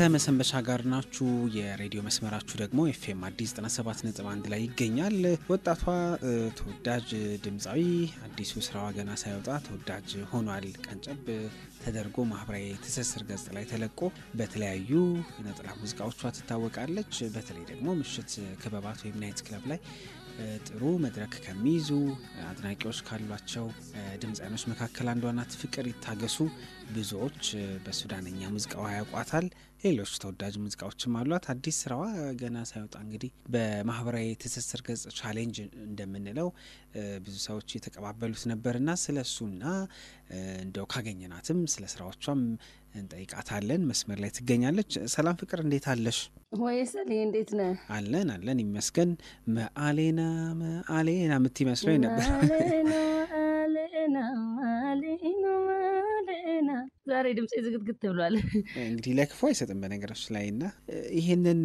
ከመሰንበቻ ጋር ናችሁ። የሬዲዮ መስመራችሁ ደግሞ ኤፍኤም አዲስ ነጥብ አንድ ላይ ይገኛል። ወጣቷ ተወዳጅ ድምፃዊ አዲሱ ስራዋ ገና ሳይወጣ ተወዳጅ ሆኗል። ቀንጨብ ተደርጎ ማህበራዊ ትስስር ገጽ ላይ ተለቆ በተለያዩ ነጠላ ሙዚቃዎቿ ትታወቃለች። በተለይ ደግሞ ምሽት ክበባት ወይም ናይት ክለብ ላይ ጥሩ መድረክ ከሚይዙ አድናቂዎች ካሏቸው ድምፃውያኖች መካከል አንዷ ናት ፍቅር ይታገሱ። ብዙዎች በሱዳንኛ ሙዚቃዋ ያውቋታል። ሌሎች ተወዳጅ ሙዚቃዎችም አሏት። አዲስ ስራዋ ገና ሳይወጣ እንግዲህ በማህበራዊ ትስስር ገጽ ቻሌንጅ እንደምንለው ብዙ ሰዎች የተቀባበሉት ነበርና ስለ እሱና እንደው ካገኘናትም ስለ ስራዎቿም እንጠይቃታለን። መስመር ላይ ትገኛለች። ሰላም ፍቅር፣ እንዴት አለሽ? ወይ ስል እንዴት ነ? አለን አለን ይመስገን። መአሌና መአሌና የምትመስለኝ ነበር። ዛሬ ድምፅ ዝግትግት ብሏል። እንግዲህ ለክፉ አይሰጥም በነገሮች ላይ እና ይህንን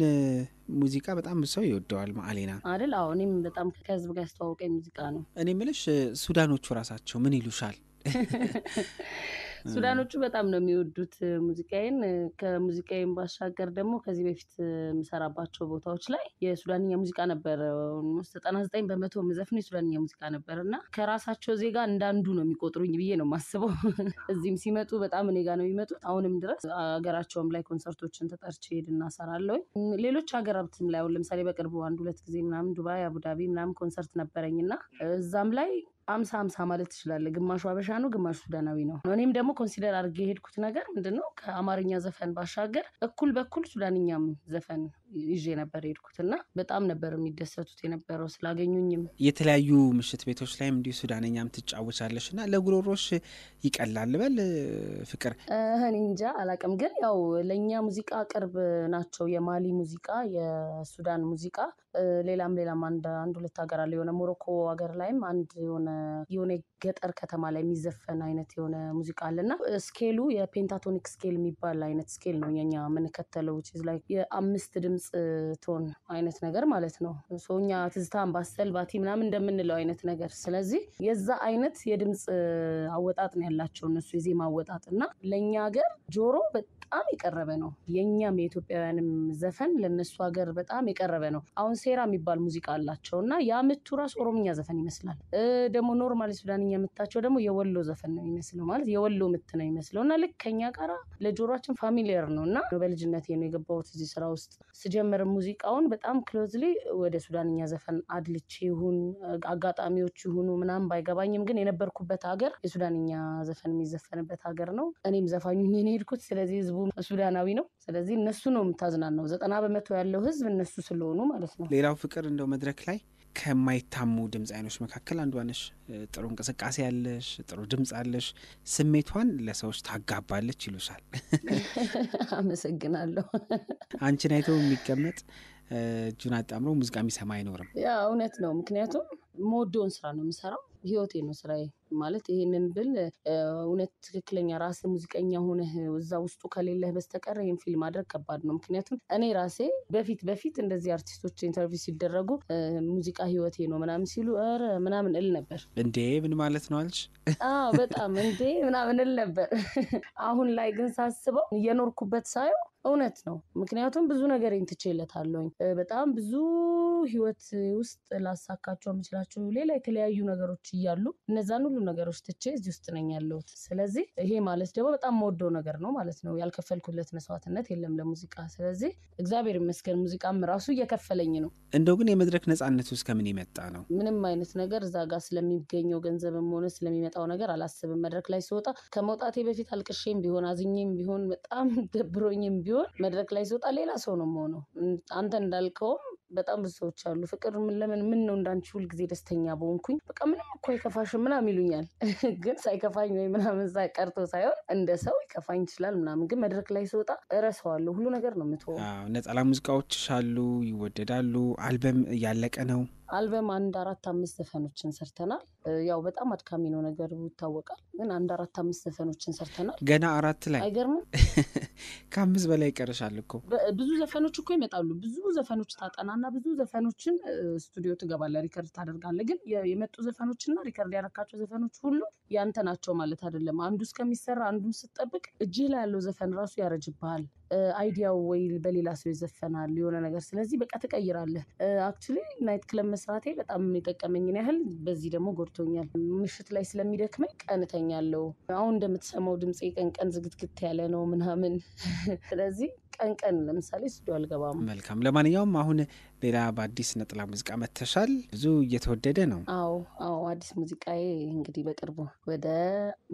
ሙዚቃ በጣም ብዙ ሰው ይወደዋል። መአሌና አይደል? አዎ፣ እኔም በጣም ከህዝብ ጋር ያስተዋወቀኝ ሙዚቃ ነው። እኔ ምልሽ ሱዳኖቹ ራሳቸው ምን ይሉሻል? ሱዳኖቹ በጣም ነው የሚወዱት ሙዚቃዬን። ከሙዚቃዬን ባሻገር ደግሞ ከዚህ በፊት የምሰራባቸው ቦታዎች ላይ የሱዳንኛ ሙዚቃ ነበረ። ዘጠና ዘጠኝ በመቶ የምዘፍነው የሱዳንኛ ሙዚቃ ነበር እና ከራሳቸው ዜጋ እንዳንዱ ነው የሚቆጥሩኝ ብዬ ነው የማስበው። እዚህም ሲመጡ በጣም እኔ ጋ ነው የሚመጡት። አሁንም ድረስ ሀገራቸውም ላይ ኮንሰርቶችን ተጠርቼ ሄድና እሰራለሁ። ሌሎች ሀገራትም ላይ አሁን ለምሳሌ በቅርቡ አንድ ሁለት ጊዜ ምናምን ዱባይ፣ አቡዳቢ ምናምን ኮንሰርት ነበረኝ እና እዛም ላይ አምሳ አምሳ ማለት ትችላለህ። ግማሹ አበሻ ነው፣ ግማሹ ሱዳናዊ ነው። እኔም ደግሞ ኮንሲደር አድርጌ የሄድኩት ነገር ምንድን ነው ከአማርኛ ዘፈን ባሻገር እኩል በኩል ሱዳንኛም ዘፈን ይዤ ነበር የሄድኩት እና በጣም ነበር የሚደሰቱት የነበረው ስላገኙኝም። የተለያዩ ምሽት ቤቶች ላይም እንዲሁ ሱዳንኛም ትጫወቻለሽ እና ለጉሮሮሽ ይቀላል በል ፍቅር እህን እንጃ አላቅም። ግን ያው ለእኛ ሙዚቃ ቅርብ ናቸው የማሊ ሙዚቃ፣ የሱዳን ሙዚቃ፣ ሌላም ሌላም አንድ ሁለት ሀገር አለ የሆነ ሞሮኮ ሀገር ላይም አንድ የሆነ የሆነ ገጠር ከተማ ላይ የሚዘፈን አይነት የሆነ ሙዚቃ አለ እና ስኬሉ የፔንታቶኒክ ስኬል የሚባል አይነት ስኬል ነው የኛ የምንከተለው ላይ የአምስት ድምፅ ቶን አይነት ነገር ማለት ነው። እኛ ትዝታ፣ ባሰል ባቲ ምናምን እንደምንለው አይነት ነገር። ስለዚህ የዛ አይነት የድምፅ አወጣጥ ነው ያላቸው እነሱ የዜማ አወጣጥ እና ለእኛ ሀገር ጆሮ በጣም የቀረበ ነው። የእኛም የኢትዮጵያውያንም ዘፈን ለእነሱ ሀገር በጣም የቀረበ ነው። አሁን ሴራ የሚባል ሙዚቃ አላቸው እና የአምቱ ራስ ራሱ ኦሮምኛ ዘፈን ይመስላል። ደግሞ ኖርማል ሱዳንኛ ምታቸው ደግሞ የወሎ ዘፈን ነው የሚመስለው ማለት የወሎ ምት ነው የሚመስለው እና ልክ ከኛ ጋራ ለጆሮችን ፋሚሊየር ነው እና በልጅነት ነው የገባሁት እዚህ ስራ ውስጥ ስጀምር ሙዚቃውን በጣም ክሎዝሊ ወደ ሱዳንኛ ዘፈን አድልቼ ይሁን አጋጣሚዎች ይሁኑ ምናምን ባይገባኝም ግን የነበርኩበት ሀገር የሱዳንኛ ዘፈን የሚዘፈንበት ሀገር ነው። እኔም ዘፋኙ ሄድኩት ስለዚህ ህዝቡ ሱዳናዊ ነው። ስለዚህ እነሱ ነው የምታዝናናው። ዘጠና በመቶ ያለው ህዝብ እነሱ ስለሆኑ ማለት ነው። ሌላው ፍቅር እንደው መድረክ ላይ ከማይታሙ ድምፅ አይኖች መካከል አንዷ ነሽ። ጥሩ እንቅስቃሴ ያለሽ፣ ጥሩ ድምፅ አለሽ፣ ስሜቷን ለሰዎች ታጋባለች ይሉሻል። አመሰግናለሁ። አንቺን አይቶ የሚቀመጥ እጁን አጣምሮ ሙዚቃ የሚሰማ አይኖርም። ያ እውነት ነው። ምክንያቱም መወደውን ስራ ነው የምሰራው። ህይወቴ ነው ስራዬ። ማለት ይሄንን ብል እውነት ትክክለኛ ራስ ሙዚቀኛ ሆነህ እዛ ውስጡ ከሌለህ በስተቀር ይህን ፊልም ማድረግ ከባድ ነው። ምክንያቱም እኔ ራሴ በፊት በፊት እንደዚህ አርቲስቶች ኢንተርቪው ሲደረጉ ሙዚቃ ህይወቴ ነው ምናምን ሲሉ ኧረ ምናምን እል ነበር። እንዴ ምን ማለት ነው አልሽ? አዎ በጣም እንዴ ምናምን እል ነበር። አሁን ላይ ግን ሳስበው እየኖርኩበት ሳየው እውነት ነው። ምክንያቱም ብዙ ነገሬን ትቼለታለሁኝ። በጣም ብዙ ህይወት ውስጥ ላሳካቸው የምችላቸው ሌላ የተለያዩ ነገሮች እያሉ እነዛን ሁሉ ሁሉም ነገሮች ትቼ እዚህ ውስጥ ነኝ ያለሁት። ስለዚህ ይሄ ማለት ደግሞ በጣም መወደው ነገር ነው ማለት ነው። ያልከፈልኩለት መስዋዕትነት የለም ለሙዚቃ። ስለዚህ እግዚአብሔር ይመስገን ሙዚቃም ራሱ እየከፈለኝ ነው። እንደው ግን የመድረክ ነፃነት ውስጥ ከምን የመጣ ነው? ምንም አይነት ነገር እዛ ጋር ስለሚገኘው ገንዘብም ሆነ ስለሚመጣው ነገር አላስብም። መድረክ ላይ ስወጣ ከመውጣቴ በፊት አልቅሼም ቢሆን አዝኜም ቢሆን በጣም ደብሮኝም ቢሆን መድረክ ላይ ስወጣ ሌላ ሰው ነው የምሆነው። አንተ እንዳልከውም በጣም ብዙ ሰዎች አሉ ፍቅር ለምን ምን ነው እንዳንቺ ሁልጊዜ ደስተኛ በሆንኩኝ በቃ ምንም እኮ አይከፋሽም ምናምን ይሉኛል። ግን ሳይከፋኝ ወይ ምናምን ቀርቶ ሳይሆን እንደ ሰው ይከፋኝ ይችላል ምናምን፣ ግን መድረክ ላይ ስወጣ እረሳዋለሁ። ሁሉ ነገር ነው ምትሆ ነጠላ ሙዚቃዎች አሉ፣ ይወደዳሉ። አልበም እያለቀ ነው። አልበም አንድ አራት አምስት ዘፈኖችን ሰርተናል። ያው በጣም አድካሚ ነው ነገሩ ይታወቃል። ግን አንድ አራት አምስት ዘፈኖችን ሰርተናል። ገና አራት ላይ አይገርምም? ከአምስት በላይ ይቀርሻል እኮ ብዙ ዘፈኖች እኮ ይመጣሉ። ብዙ ዘፈኖች ታጠናና ብዙ ዘፈኖችን ስቱዲዮ ትገባለ፣ ሪከርድ ታደርጋለ። ግን የመጡ ዘፈኖችና ሪከርድ ያረካቸው ዘፈኖች ሁሉ ያንተ ናቸው ማለት አይደለም። አንዱ እስከሚሰራ አንዱን ስጠብቅ እጅህ ላይ ያለው ዘፈን ራሱ ያረጅብሃል። አይዲያው ወይ በሌላ ሰው ይዘፈናል የሆነ ነገር። ስለዚህ በቃ ትቀይራለህ። አክቹዋሊ ናይት ክለብ መስራቴ በጣም የጠቀመኝን ያህል በዚህ ደግሞ ጎድቶኛል። ምሽት ላይ ስለሚደክመኝ ቀን እተኛለሁ። አሁን እንደምትሰማው ድምፄ ቀን ቀን ዝግትግት ያለ ነው ምናምን። ስለዚህ ቀን ቀን ለምሳሌ ስዱ አልገባም። መልካም። ለማንኛውም አሁን ሌላ በአዲስ ነጠላ ሙዚቃ መተሻል፣ ብዙ እየተወደደ ነው። አዎ አዎ፣ አዲስ ሙዚቃዬ እንግዲህ በቅርቡ ወደ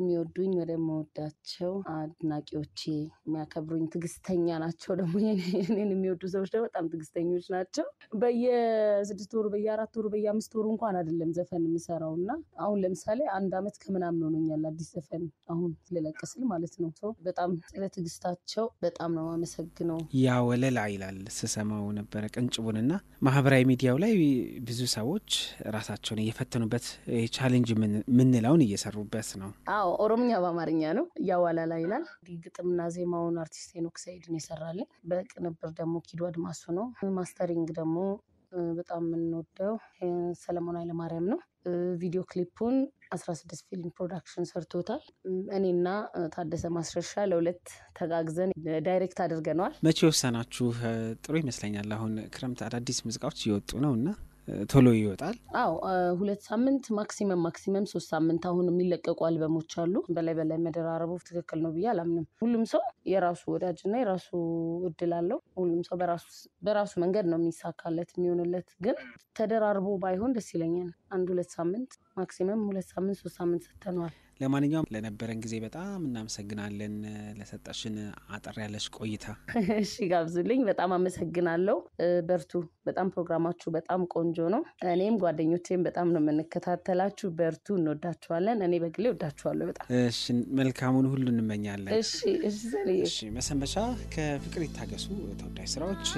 የሚወዱኝ ወደ መወዳቸው አድናቂዎቼ የሚያከብሩኝ ትግስተኛ ናቸው ደግሞ እኔን የሚወዱ ሰዎች ደግሞ በጣም ትግስተኞች ናቸው። በየስድስት ወሩ በየ በየአራት ወሩ በየአምስት ወሩ እንኳን አይደለም ዘፈን የምሰራው እና አሁን ለምሳሌ አንድ አመት ከምናምን ሆኖኛል አዲስ ዘፈን አሁን ስለለቀስል ማለት ነው። በጣም ስለ ትዕግስታቸው በጣም ነው አመሰግነው። ያ ወለላ ይላል ስሰማው ነበረ ቅንጭቡንና ማህበራዊ ሚዲያው ላይ ብዙ ሰዎች ራሳቸውን እየፈተኑበት ቻሌንጅ ምንለውን እየሰሩበት ነው። አዎ ኦሮምኛ በአማርኛ ነው። ያ ወለላ ይላል ግጥምና ዜማውን አርቲስት ሄኖክ ሰይድን የሰራልን በቅንብር ደግሞ ኪዱ አድማሱ ነው ማስተሪንግ ደግሞ በጣም የምንወደው ሰለሞን ኃይለማርያም ነው። ቪዲዮ ክሊፑን 16 ፊልም ፕሮዳክሽን ሰርቶታል። እኔና ታደሰ ማስረሻ ለሁለት ተጋግዘን ዳይሬክት አድርገነዋል። መቼ ወሰናችሁ? ጥሩ ይመስለኛል። አሁን ክረምት አዳዲስ ሙዚቃዎች እየወጡ ነው እና ቶሎ ይወጣል። አዎ ሁለት ሳምንት ማክሲመም ማክሲመም ሶስት ሳምንት አሁን የሚለቀቁ አልበሞች አሉ። በላይ በላይ መደራረቡ ትክክል ነው ብዬ አላምንም። ሁሉም ሰው የራሱ ወዳጅና የራሱ እድል አለው። ሁሉም ሰው በራሱ መንገድ ነው የሚሳካለት የሚሆንለት። ግን ተደራርቦ ባይሆን ደስ ይለኛል። አንድ ሁለት ሳምንት ማክሲመም ሁለት ሳምንት ሶስት ሳምንት ሰጥተነዋል። ለማንኛውም ለነበረን ጊዜ በጣም እናመሰግናለን፣ ለሰጠሽን አጠር ያለሽ ቆይታ። እሺ ጋብዙልኝ። በጣም አመሰግናለሁ። በርቱ። በጣም ፕሮግራማችሁ በጣም ቆንጆ ነው። እኔም ጓደኞቼም በጣም ነው የምንከታተላችሁ። በርቱ፣ እንወዳችኋለን። እኔ በግሌ ወዳችኋለሁ በጣም። እሺ መልካሙን ሁሉ እንመኛለን። እሺ እሺ። መሰንበቻ ከፍቅር ይታገሱ ተወዳጅ ስራዎች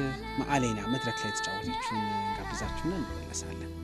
መአሌና መድረክ ላይ የተጫወተችውን ጋብዛችሁን እንመለሳለን።